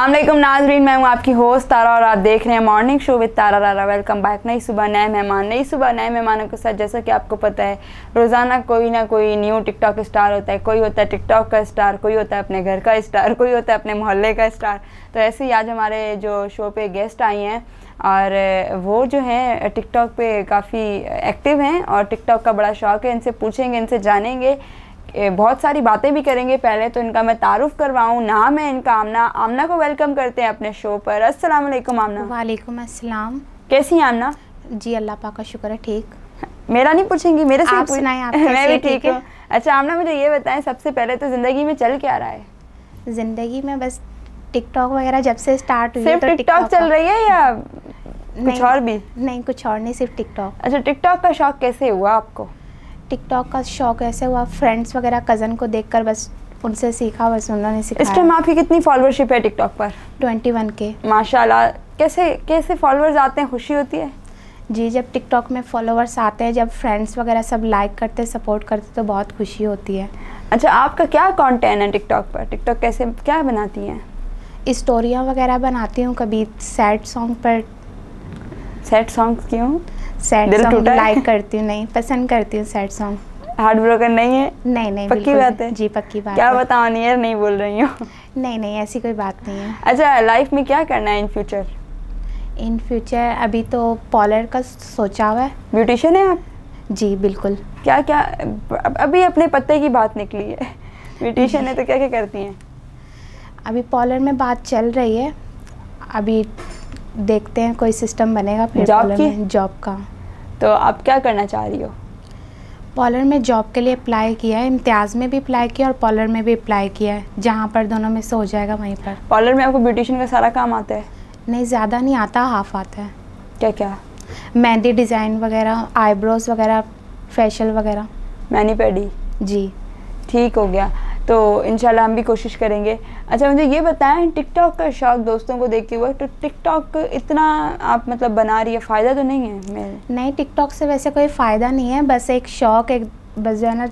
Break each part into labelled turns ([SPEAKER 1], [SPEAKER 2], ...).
[SPEAKER 1] अल्लाम नाजरीन मैं हूँ आपकी होस्ट तारा और आप देख रहे हैं मॉर्निंग शो विद तारा रारा वेलकम बैक नई सुबह नए मेहमान नई सुबह नए मेहमानों के साथ जैसा कि आपको पता है रोज़ाना कोई ना कोई न्यू टिकटॉक स्टार होता है कोई होता है टिकटॉक का स्टार कोई होता है अपने घर का स्टार कोई होता है अपने मोहल्ले का स्टार तो ऐसे ही आज हमारे जो शो पर गेस्ट आई हैं और वो जो हैं टिकटॉक पे काफ़ी एक्टिव हैं और टिकटॉक का बड़ा शौक़ है इनसे पूछेंगे इनसे जानेंगे बहुत सारी बातें भी करेंगे पहले तो इनका मैं तारुफ करवाऊँ नाम है इनका आमना आमना को वेलकम करते हैं अपने शो पर असल आमना वालेकुम
[SPEAKER 2] असलम कैसी हैं आमना जी अल्लाह पाक का शुक्र है ठीक
[SPEAKER 1] मेरा नहीं पूछेंगी मेरे से आप सुनाएं आप मैं भी ठीक हूँ
[SPEAKER 2] अच्छा आमना मुझे ये बताएं सबसे पहले तो ज़िंदगी में चल क्या रहा है ज़िंदगी में बस टिकटॉक वगैरह जब से स्टार्ट हुई सिर्फ तो टिकटॉक चल रही है या कुछ और भी नहीं कुछ और नहीं सिर्फ टिकटॉक अच्छा टिकटॉक का शौक कैसे हुआ आपको टिकटॉक का शौक ऐसे हुआ फ्रेंड्स वगैरह कज़न को देखकर बस उनसे सीखा बस उन्होंने सीखा इस टाइम आपकी कितनी फॉलोअरशिप है टिकटॉक पर ट्वेंटी वन के माशाल्लाह कैसे कैसे फॉलोअर्स आते हैं खुशी होती है जी जब टिकटॉक में फॉलोअर्स आते हैं जब फ्रेंड्स वगैरह सब लाइक करते सपोर्ट करते तो बहुत खुशी होती है अच्छा आपका क्या कॉन्टेंट है टिकटॉक पर टिकटॉक कैसे क्या बनाती हैं स्टोरियाँ वगैरह बनाती हूँ कभी सैड सॉन्ग पर सैड सॉन्ग क्यों सैड सॉन्ग लाइक करती हूँ नहीं पसंद करती हूँ सैड सॉन्ग ब्रोकन नहीं है नहीं नहीं पक्की बात है जी पक्की बात क्या बताओ यार नहीं बोल रही हूँ नहीं नहीं ऐसी कोई बात नहीं है अच्छा लाइफ में क्या करना है इन फ्यूचर इन फ्यूचर अभी तो पॉलर का सोचा हुआ है ब्यूटिशियन है आप जी बिल्कुल क्या क्या अभी अपने पत्ते की बात निकली है ब्यूटिशियन है तो क्या क्या करती हैं अभी पॉलर में बात चल रही है अभी देखते हैं कोई सिस्टम बनेगा फिर जॉब की जॉब का
[SPEAKER 1] तो आप क्या करना चाह रही हो
[SPEAKER 2] पॉलर में जॉब के लिए अप्लाई किया है इम्तियाज़ में भी अप्लाई किया और पॉलर में भी अप्लाई किया है जहाँ पर दोनों में से हो जाएगा वहीं पर पॉलर में आपको ब्यूटिशन का सारा काम आता है नहीं ज़्यादा नहीं आता हाफ आता है क्या क्या मेहंदी डिज़ाइन वगैरह आईब्रोज वगैरह फेशियल वगैरह मैनी पेडी जी ठीक हो गया तो इन हम भी कोशिश करेंगे अच्छा मुझे ये बताएं टिकटॉक का शौक दोस्तों को देख के हुआ तो टिकटॉक इतना आप मतलब बना रही है फ़ायदा तो नहीं है मेरे नहीं टिकटॉक से वैसे कोई फ़ायदा नहीं है बस एक शौक एक बस जो है ना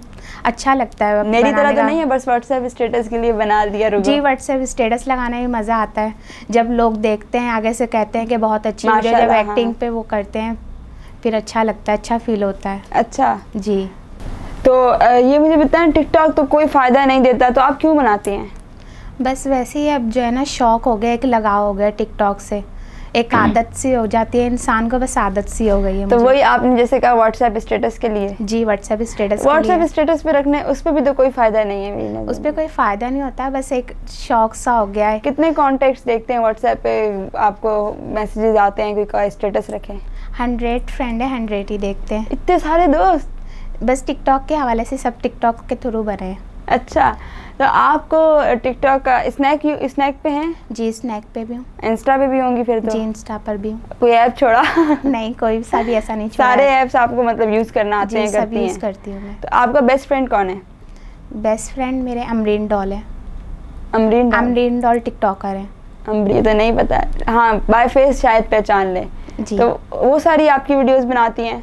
[SPEAKER 2] अच्छा लगता है मेरी तरह तो नहीं है बस व्हाट्सएप स्टेटस के लिए बना दिया जी व्हाट्सएप स्टेटस लगाने में मज़ा आता है जब लोग देखते हैं आगे से कहते हैं कि बहुत अच्छी जब एक्टिंग हाँ। पे वो करते हैं फिर अच्छा लगता है अच्छा फील होता है अच्छा जी तो ये मुझे बताएं टिकटॉक तो कोई फ़ायदा नहीं देता तो आप क्यों बनाती हैं बस वैसे ही अब जो है ना शौक हो गया एक लगाव हो गया टिकटॉक से एक हम्म। आदत सी हो जाती है इंसान को बस आदत सी हो गई है तो वही आपने जैसे कहा व्हाट्सएप स्टेटस के लिए जी व्हाट्सएप स्टेटस व्हाट्सएप स्टेटस पे रखने उस पर भी तो कोई फायदा नहीं है उस पर कोई फायदा नहीं होता बस एक शौक सा हो गया है कितने कॉन्टेक्ट देखते हैं व्हाट्सएप पे आपको मैसेजेस आते हैं कोई स्टेटस रखे हंड्रेड फ्रेंड है हंड्रेड ही देखते हैं इतने सारे दोस्त बस टिकटॉक के हवाले से सब टिकटॉक के थ्रू बने हैं अच्छा तो आपको टिकटॉक का स्नैक यू स्नैक पे हैं जी स्नैक पे भी हूँ इंस्टा पे भी होंगी फिर तो जी इंस्टा पर भी हूँ कोई ऐप छोड़ा नहीं कोई सा भी ऐसा नहीं छोड़ा सारे ऐप्स आपको मतलब यूज़ करना आते हैं करती यूज़ करती हूँ मैं तो आपका बेस्ट फ्रेंड कौन है बेस्ट फ्रेंड मेरे अमरीन डॉल है अमरीन अमरीन डॉल टिकटॉकर है अमरीन तो नहीं पता हाँ बाय फेस शायद पहचान ले तो वो सारी आपकी वीडियोज़ बनाती हैं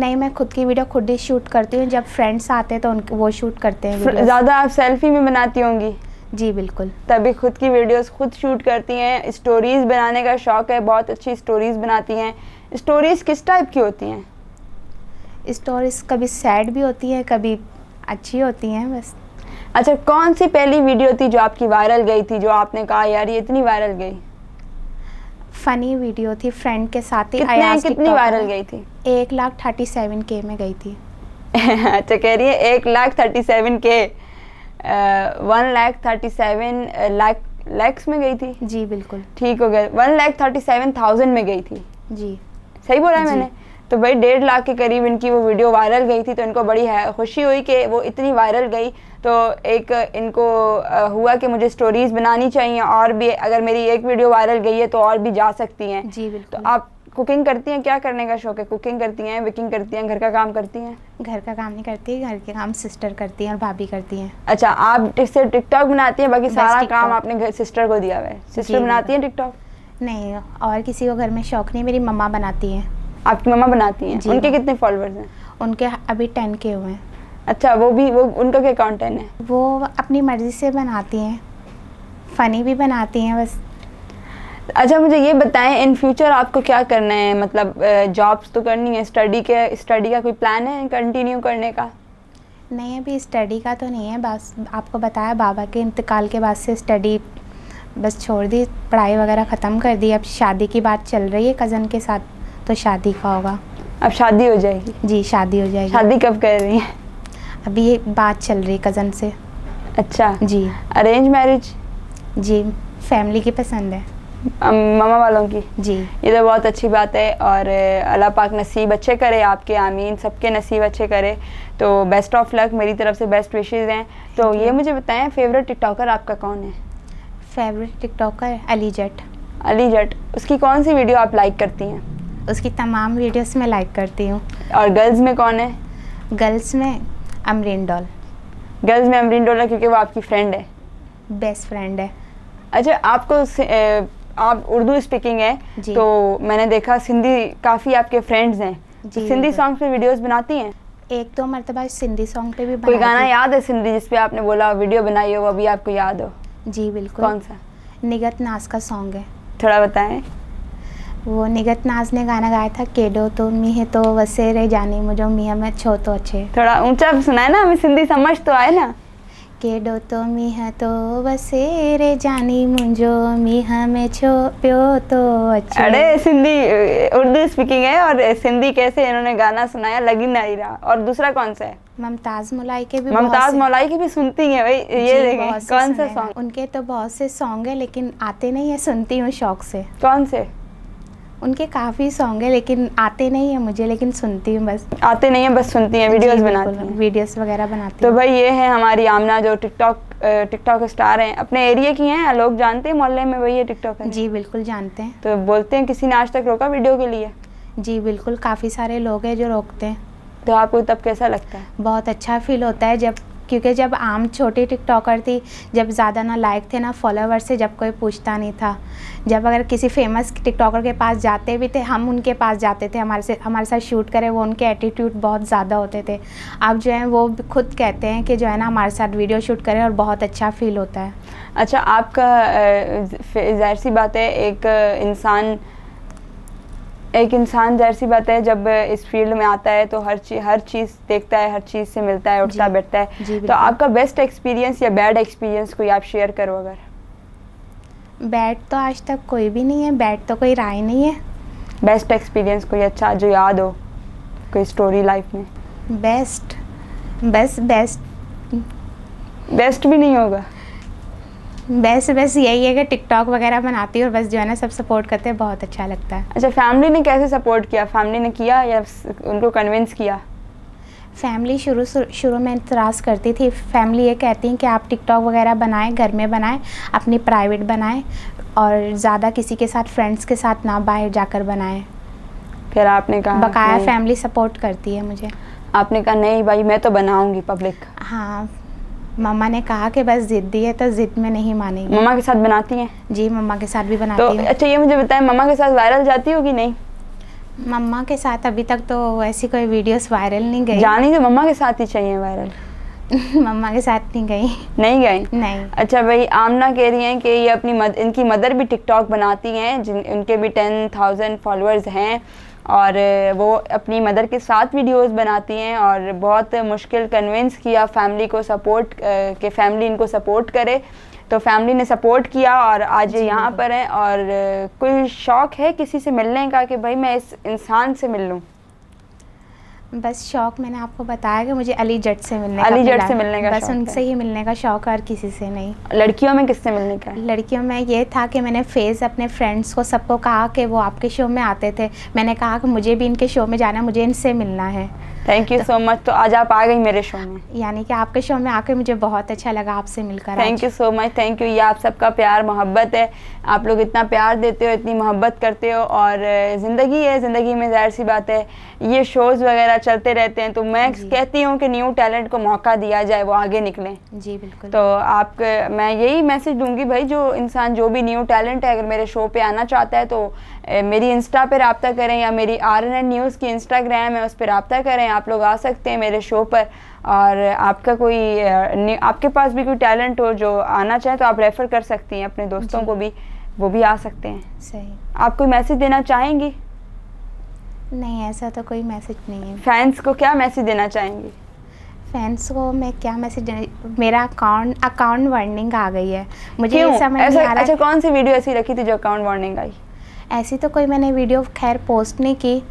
[SPEAKER 2] नहीं मैं खुद की वीडियो खुद ही शूट करती हूँ जब फ्रेंड्स आते हैं तो उनके वो शूट करते हैं ज़्यादा आप सेल्फी भी बनाती होंगी जी
[SPEAKER 1] बिल्कुल तभी खुद की वीडियोस खुद शूट करती हैं स्टोरीज बनाने का शौक है बहुत अच्छी स्टोरीज
[SPEAKER 2] बनाती हैं स्टोरीज किस टाइप की होती हैं स्टोरीज कभी सैड भी होती हैं कभी अच्छी होती हैं बस अच्छा कौन सी पहली वीडियो थी जो आपकी वायरल गई थी जो आपने कहा यार ये इतनी वायरल गई फनी वीडियो थी फ्रेंड के साथ ही कितनी वायरल गई थी एक लाख थर्टी सेवन के में गई थी
[SPEAKER 1] अच्छा कह रही है एक लाख थर्टी सेवन के one lakh thirty seven lakh lakhs में गई थी जी बिल्कुल ठीक हो गया one lakh thirty seven thousand में गई थी जी सही बोला है मैंने तो भाई डेढ़ लाख के करीब इनकी वो वीडियो वायरल गई थी तो इनको बड़ी खुशी हुई कि वो इतनी वायरल गई तो एक इनको हुआ कि मुझे स्टोरीज़ बनानी चाहिए और भी अगर मेरी एक वीडियो वायरल गई है तो और भी जा सकती हैं जी बिल्कुल तो
[SPEAKER 2] आप कुकिंग करती हैं क्या करने का शौक है कुकिंग करती हैं विकिंग करती हैं घर का काम करती हैं घर का काम नहीं करती घर के काम सिस्टर करती हैं और भाभी करती हैं
[SPEAKER 1] अच्छा आप सिर्फ
[SPEAKER 2] टिकटॉक बनाती हैं बाकी सारा काम आपने सिस्टर को दिया हुआ है सिस्टर बनाती हैं टिकटॉक नहीं और किसी को घर में शौक नहीं मेरी मम्मा बनाती हैं आपकी मम्मा बनाती हैं उनके कितने फॉलोअर्स हैं उनके अभी टेन के हुए हैं अच्छा वो भी वो उनका क्या कंटेंट है वो अपनी मर्जी से बनाती हैं फ़नी भी बनाती हैं बस अच्छा मुझे ये बताएं इन फ्यूचर आपको
[SPEAKER 1] क्या करना है मतलब जॉब्स तो करनी है स्टडी के स्टडी का कोई प्लान है कंटिन्यू करने का
[SPEAKER 2] नहीं अभी स्टडी का तो नहीं है बस आपको बताया बाबा के इंतकाल के बाद से स्टडी बस छोड़ दी पढ़ाई वगैरह ख़त्म कर दी अब शादी की बात चल रही है कज़न के साथ तो शादी का होगा अब शादी हो जाएगी जी शादी हो जाएगी शादी कब कर रही हैं अभी ये बात चल रही कज़न से अच्छा जी अरेंज मैरिज जी फैमिली की पसंद है मामा वालों की जी ये
[SPEAKER 1] तो बहुत अच्छी बात है और अल्लाह पाक नसीब अच्छे करे आपके आमीन सबके नसीब अच्छे करे तो बेस्ट ऑफ लक मेरी तरफ से बेस्ट विशेज़ हैं तो ये मुझे बताएं फेवरेट टिकटॉकर आपका कौन
[SPEAKER 2] है फेवरेट टिकटॉकर अली जट अली जट उसकी कौन सी वीडियो आप लाइक करती हैं उसकी तमाम वीडियोस में लाइक करती हूँ और गर्ल्स में कौन है गर्ल्स में अमरीन डॉल गर्ल्स में अमरीन डॉल है क्योंकि वो आपकी फ्रेंड है बेस्ट फ्रेंड है अच्छा आपको ए, आप उर्दू स्पीकिंग है तो मैंने
[SPEAKER 1] देखा सिंधी काफ़ी आपके फ्रेंड्स हैं तो सिंधी सॉन्ग
[SPEAKER 2] पे वीडियोस बनाती हैं एक दो मरतबा सिंधी सॉन्ग पे भी कोई गाना याद
[SPEAKER 1] है सिंधी जिसपे आपने बोला वीडियो बनाई हो वो भी आपको याद हो
[SPEAKER 2] जी बिल्कुल कौन सा निगत नास का सॉन्ग है थोड़ा बताएं वो निगत नाज ने गाना गाया था केडो तो मी है तो वसे रे जाने मुझो मी है मैं छो तो अच्छे थोड़ा ऊंचा सुना है ना हमें सिंधी समझ तो आए ना केडो तो मी है तो वसे रे जाने मुझो मी है मैं छो प्यो तो अच्छे अरे सिंधी
[SPEAKER 1] उर्दू स्पीकिंग है और सिंधी कैसे इन्होंने गाना सुनाया लगी नहीं रहा और दूसरा कौन सा
[SPEAKER 2] है ममताज मलाई के भी ममताज मलाई के भी सुनती है भाई ये देखें कौन सा सॉन्ग उनके तो बहुत से सॉन्ग है लेकिन आते नहीं है सुनती हूँ शौक से कौन से उनके काफ़ी सॉन्ग है लेकिन आते नहीं है मुझे लेकिन सुनती हूँ बस आते नहीं है बस सुनती हैं वीडियोस बनाती हैं वीडियोस वगैरह बनाती तो
[SPEAKER 1] भाई ये है हमारी आमना जो टिकटॉक टिकटॉक स्टार हैं अपने
[SPEAKER 2] एरिया की हैं लोग जानते हैं मोहल्ले में वही है टिकटॉक जी बिल्कुल जानते हैं तो बोलते हैं किसी ने आज तक रोका वीडियो के लिए जी बिल्कुल काफ़ी सारे लोग हैं जो रोकते हैं तो आपको तब कैसा लगता है बहुत अच्छा फील होता है जब क्योंकि जब आम छोटी टिकटॉकर थी जब ज़्यादा ना लाइक थे ना फॉलोवर से जब कोई पूछता नहीं था जब अगर किसी फेमस टिकटॉकर के पास जाते भी थे हम उनके पास जाते थे हमारे से हमारे साथ शूट करे वो उनके एटीट्यूड बहुत ज़्यादा होते थे अब जो है वो खुद कहते हैं कि जो है ना हमारे साथ वीडियो शूट करें और बहुत अच्छा फील होता है अच्छा आपका ज़ाहिर सी बात है एक इंसान
[SPEAKER 1] एक इंसान जैसी बात है जब इस फील्ड में आता है तो हर चीज हर चीज़ देखता है हर चीज़ से मिलता है उठता बैठता है तो आपका बेस्ट एक्सपीरियंस या बैड एक्सपीरियंस कोई आप शेयर करो
[SPEAKER 2] अगर बैड तो आज तक कोई भी नहीं है बैड तो कोई राय नहीं है बेस्ट एक्सपीरियंस कोई अच्छा जो याद हो कोई स्टोरी लाइफ में बेस्ट बस बेस्ट बेस्ट भी नहीं होगा बस बस यही है कि टिकटॉक वगैरह बनाती है और बस जो है ना सब सपोर्ट करते हैं बहुत अच्छा लगता है अच्छा फैमिली ने कैसे सपोर्ट किया फैमिली ने किया या उनको कन्विंस किया फैमिली शुरू शुरू में इतराज करती थी फैमिली ये कहती हैं कि आप टिकटॉक वगैरह बनाएं घर में बनाएं अपनी प्राइवेट बनाएं और ज़्यादा किसी के साथ फ्रेंड्स के साथ ना बाहर जाकर बनाएं फिर आपने कहा बकाया फैमिली सपोर्ट करती है मुझे आपने कहा नहीं भाई
[SPEAKER 1] मैं तो बनाऊंगी पब्लिक
[SPEAKER 2] हाँ मम्मा ने कहा कि बस जिद्दी है तो जिद में नहीं मानेगी मम्मा के साथ बनाती हैं जी मम्मा के साथ भी तो बनाती तो, हैं अच्छा ये मुझे बताएं मम्मा के साथ वायरल जाती होगी नहीं मम्मा के साथ अभी तक तो ऐसी कोई वीडियोस वायरल नहीं गई जानेंगे मम्मा के साथ
[SPEAKER 1] ही चाहिए वायरल
[SPEAKER 2] मम्मा के साथ नहीं गई
[SPEAKER 1] नहीं गई नहीं अच्छा भाई आमना कह रही हैं कि ये अपनी मद, इनकी मदर भी टिकटॉक बनाती हैं जिन उनके भी टेन थाउजेंड फॉलोअर्स हैं और वो अपनी मदर के साथ वीडियोस बनाती हैं और बहुत मुश्किल कन्विंस किया फैमिली को सपोर्ट के फैमिली इनको सपोर्ट करे तो फैमिली ने सपोर्ट किया और आज यहाँ पर हैं और कोई शौक़ है किसी से मिलने का कि भाई मैं इस इंसान से मिल लूँ
[SPEAKER 2] बस शौक मैंने आपको बताया कि मुझे अली जट से मिलने अली जट से मिलने का बस उनसे ही मिलने का शौक है और किसी से नहीं लड़कियों में किससे मिलने का लड़कियों में ये था कि मैंने फेस अपने फ्रेंड्स को सबको कहा कि वो आपके शो में आते थे मैंने कहा कि मुझे भी इनके शो में जाना मुझे इनसे मिलना है थैंक यू सो मच तो आज आप आ गई मेरे शो में यानी कि आपके शो में आकर मुझे बहुत अच्छा लगा आपसे मिलकर thank you so much thank you ये
[SPEAKER 1] आप सबका प्यार मोहब्बत है आप लोग इतना प्यार देते हो इतनी मोहब्बत करते हो और ज़िंदगी है ज़िंदगी में जाहिर सी बात है ये शोज़ वगैरह चलते रहते हैं तो मैं कहती हूँ कि न्यू टैलेंट को मौका दिया जाए वो आगे निकलें जी बिल्कुल तो आप मैं यही मैसेज दूंगी भाई जो इंसान जो भी न्यू टैलेंट है अगर मेरे शो पर आना चाहता है तो मेरी इंस्टा पर रबता करें या मेरी आर एन एन न्यूज़ की इंस्टाग्राम है उस पर रबता करें आप लोग आ सकते हैं मेरे शो पर और आपका कोई आपके पास भी कोई टैलेंट हो जो आना चाहे तो आप रेफ़र कर सकती हैं अपने दोस्तों को भी वो भी आ सकते हैं सही आप कोई मैसेज देना चाहेंगी
[SPEAKER 2] नहीं ऐसा तो कोई मैसेज नहीं है फैंस को क्या मैसेज देना चाहेंगी फैंस को मैं क्या मैसेज मेरा अकाउंट अकाउंट वार्निंग आ गई है मुझे क्यों? समझ ऐसा, नहीं आ रहा अच्छा कौन सी वीडियो ऐसी रखी थी जो अकाउंट वार्निंग आई ऐसी तो कोई मैंने वीडियो खैर पोस्ट नहीं की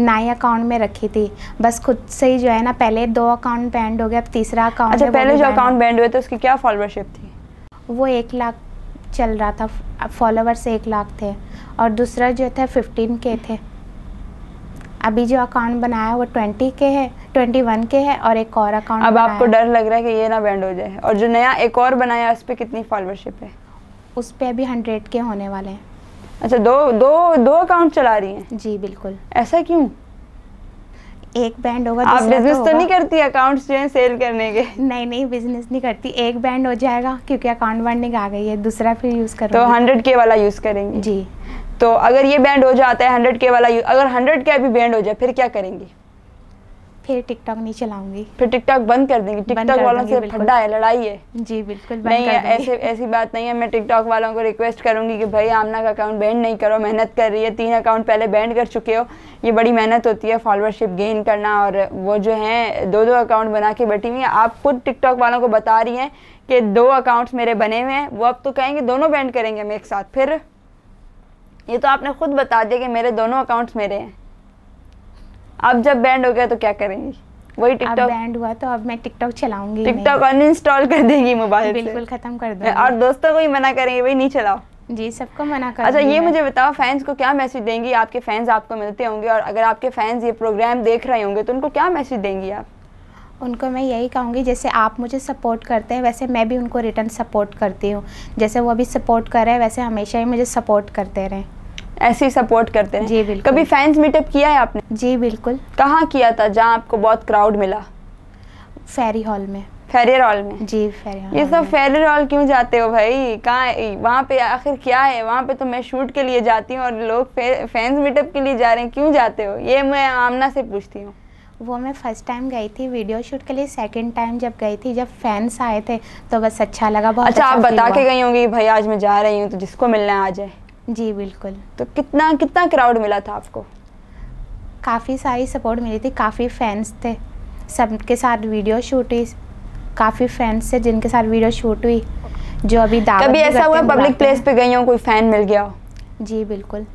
[SPEAKER 2] नए अकाउंट में रखी थी बस खुद से ही जो है ना पहले दो अकाउंट बैंड हो गए अब तीसरा अकाउंट अच्छा पहले जो अकाउंट
[SPEAKER 1] बैंड हुए थे उसकी क्या फॉलोअरशिप थी
[SPEAKER 2] वो एक लाख चल रहा था फॉलोवर्स एक लाख थे और दूसरा जो था फिफ्टीन के थे अभी जो अकाउंट बनाया वो ट्वेंटी के है ट्वेंटी वन के है और एक और अकाउंट अब आपको डर लग रहा है कि ये ना बैंड हो जाए और जो नया एक और बनाया उस पर कितनी फॉलोअरशिप है उस पर अभी हंड्रेड के होने वाले हैं अच्छा दो दो दो अकाउंट चला रही हैं जी बिल्कुल ऐसा क्यों एक बैंड होगा आप बिजनेस तो, तो नहीं करती अकाउंट्स जो है सेल करने के नहीं नहीं बिजनेस नहीं करती एक बैंड हो जाएगा क्योंकि अकाउंट बढ़ने आ गई है दूसरा फिर यूज़ करो तो हंड्रेड
[SPEAKER 1] के वाला यूज़ करेंगे जी तो अगर ये बैंड हो जाता है हंड्रेड के वाला अगर हंड्रेड के अभी बैंड हो जाए फिर क्या करेंगी
[SPEAKER 2] फिर टिकटॉक नहीं चलाऊंगी फिर टिकटॉक बंद कर देंगे टिकटॉक वालों से ठंडा है लड़ाई है जी बिल्कुल बंद नहीं कर ऐसे
[SPEAKER 1] ऐसी बात नहीं है मैं टिकटॉक वालों को रिक्वेस्ट करूंगी कि भाई आमना का अकाउंट बैंड नहीं करो मेहनत कर रही है तीन अकाउंट पहले बैंड कर चुके हो ये बड़ी मेहनत होती है फॉलोअरशिप गेन करना और वो जो है दो दो अकाउंट बना के बैठी हुई है आप खुद टिकटॉक वालों को बता रही हैं कि दो अकाउंट्स मेरे बने हुए हैं वो अब तो कहेंगे दोनों बैंड करेंगे हम एक साथ फिर ये तो आपने खुद बता दिया कि मेरे दोनों अकाउंट्स मेरे हैं अब जब बैंड हो गया तो क्या करेंगी वही टिकटॉक बैंड
[SPEAKER 2] हुआ तो अब मैं टिकटॉक चलाऊंगी टिकटॉक अनइंस्टॉल कर देगी मोबाइल बिल्कुल खत्म कर दूंगी और
[SPEAKER 1] दोस्तों को ही मना करेंगे भाई नहीं चलाओ जी
[SPEAKER 2] सबको मना कर अच्छा ये मुझे
[SPEAKER 1] बताओ फैंस को क्या मैसेज देंगी आपके फैंस आपको मिलते होंगे और अगर आपके फैंस ये प्रोग्राम देख रहे होंगे तो उनको क्या मैसेज देंगी आप
[SPEAKER 2] उनको मैं यही कहूँगी जैसे आप मुझे सपोर्ट करते हैं वैसे मैं भी उनको रिटर्न सपोर्ट करती हूँ जैसे वो अभी सपोर्ट कर रहे हैं वैसे हमेशा ही मुझे सपोर्ट करते रहें ऐसे ही सपोर्ट करते हैं जी बिल्कुल कभी फैंस मीटअप किया है आपने जी बिल्कुल कहाँ किया था जहाँ आपको बहुत क्राउड मिला
[SPEAKER 1] फेरी हॉल में फेरियर हॉल में
[SPEAKER 2] जी फेरियर ये सब
[SPEAKER 1] फेरियर हॉल क्यों जाते हो भाई कहाँ वहाँ पे आखिर क्या है वहाँ पे तो मैं शूट के लिए जाती हूँ और लोग फैंस मीटअप के लिए
[SPEAKER 2] जा रहे हैं क्यों जाते हो ये मैं आमना से पूछती हूँ वो मैं फ़र्स्ट टाइम गई थी वीडियो शूट के लिए सेकंड टाइम जब गई थी जब फैंस आए थे तो बस अच्छा लगा बहुत अच्छा, अच्छा आप बता के गई होंगी भाई आज मैं जा रही हूँ तो जिसको मिलना आ जाए जी बिल्कुल तो कितना कितना क्राउड मिला था आपको काफ़ी सारी सपोर्ट मिली थी काफ़ी फैंस थे सबके साथ वीडियो शूट हुई काफ़ी फैंस थे जिनके साथ वीडियो शूट हुई जो अभी कभी ऐसा हुआ पब्लिक प्लेस पे गई हो कोई फ़ैन मिल गया हो जी बिल्कुल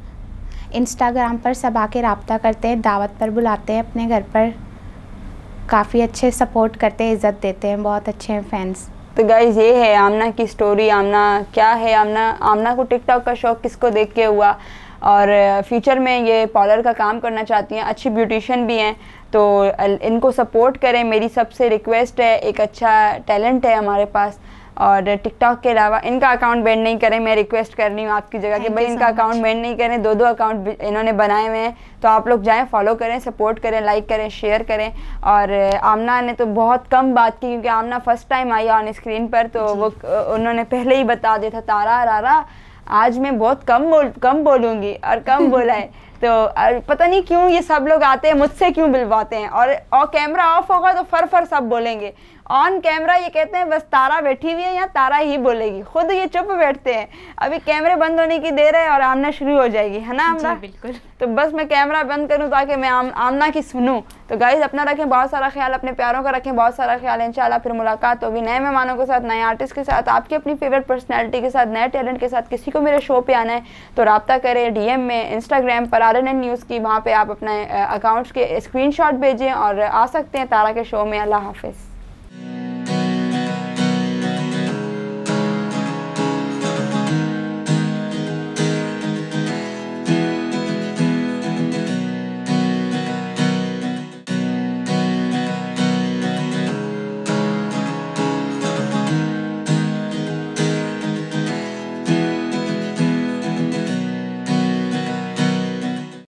[SPEAKER 2] इंस्टाग्राम पर सब आके रबता करते हैं दावत पर बुलाते हैं अपने घर पर काफ़ी अच्छे सपोर्ट करते हैं इज़्ज़त देते हैं बहुत अच्छे हैं फैंस
[SPEAKER 1] तो गाइज़ ये है आमना की स्टोरी आमना क्या है आमना आमना को टिकटॉक का शौक़ किसको देख के हुआ और फ्यूचर uh, में ये पार्लर का काम करना चाहती हैं अच्छी ब्यूटिशन भी हैं तो uh, इनको सपोर्ट करें मेरी सबसे रिक्वेस्ट है एक अच्छा टैलेंट है हमारे पास और टिकटॉक के अलावा इनका अकाउंट बैन नहीं करें मैं रिक्वेस्ट कर रही हूँ आपकी जगह कि भाई इनका अकाउंट बैन नहीं करें दो दो अकाउंट इन्होंने बनाए हुए हैं तो आप लोग जाएँ फॉलो करें सपोर्ट करें लाइक करें शेयर करें और आमना ने तो बहुत कम बात की क्योंकि आमना फर्स्ट टाइम आई ऑन स्क्रीन पर तो वो उन्होंने पहले ही बता दिया था तारा रारा आज मैं बहुत कम बोल कम बोलूँगी और कम बोला है तो पता नहीं क्यों ये सब लोग आते हैं मुझसे क्यों बिलवाते हैं और और कैमरा ऑफ होगा तो फर फर सब बोलेंगे ऑन कैमरा ये कहते हैं बस तारा बैठी हुई है या तारा ही बोलेगी खुद ये चुप बैठते हैं अभी कैमरे बंद होने की देर है और आमना शुरू हो जाएगी है ना आमना बिल्कुल तो बस मैं कैमरा बंद करूँ ताकि मैं आम, आमना की सुनूँ तो गाइज अपना रखें बहुत सारा ख्याल अपने प्यारों का रखें बहुत सारा ख्याल इंशाल्लाह फिर मुलाकात होगी नए मेहमानों के साथ नए आर्टिस्ट के साथ आपकी अपनी फेवरेट पर्सनैलिटी के साथ नए टैलेंट के साथ किसी को मेरे शो पर आना है तो रबता करें डी में इंस्टाग्राम पर आर एन एन न्यूज़ की वहाँ पर आप अपने अकाउंट्स के स्क्रीन भेजें और आ सकते हैं तारा के शो में अल्लाह हाफिज़